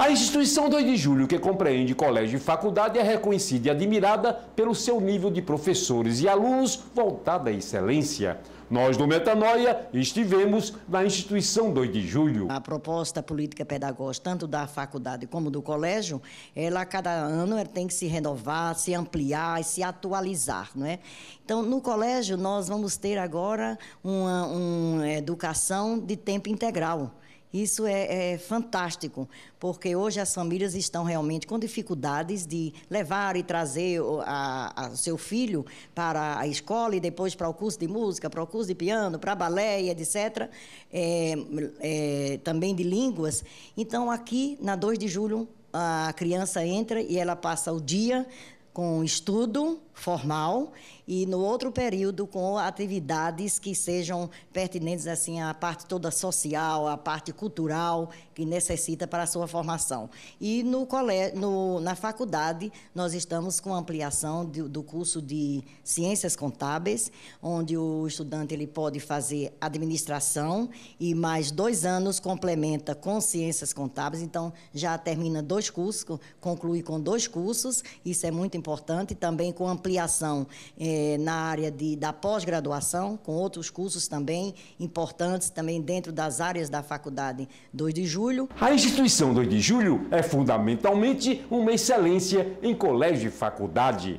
A instituição 2 de julho, que compreende colégio e faculdade, é reconhecida e admirada pelo seu nível de professores e alunos voltada à excelência. Nós do Metanoia estivemos na instituição 2 de julho. A proposta política pedagógica, tanto da faculdade como do colégio, ela a cada ano ela tem que se renovar, se ampliar e se atualizar, não é? Então, no colégio, nós vamos ter agora uma, uma educação de tempo integral. Isso é, é, fantástico, porque hoje as famílias estão realmente com dificuldades de levar e trazer o a, a seu filho para a escola e depois para o curso de música, para o curso de piano, para balé, etc. É, é, também de línguas. Então, aqui, na 2 de julho, a criança entra e ela passa o dia com estudo formal e no outro período com atividades que sejam pertinentes assim à parte toda social, à parte cultural que necessita para a sua formação. E no no, na faculdade nós estamos com ampliação do, do curso de ciências contábeis, onde o estudante ele pode fazer administração e mais dois anos complementa com ciências contábeis. Então já termina dois cursos, conclui com dois cursos. Isso é muito importante, também com ampliação eh, na área de, da pós-graduação, com outros cursos também importantes, também dentro das áreas da faculdade 2 de julho. A instituição 2 de julho é fundamentalmente uma excelência em colégio e faculdade.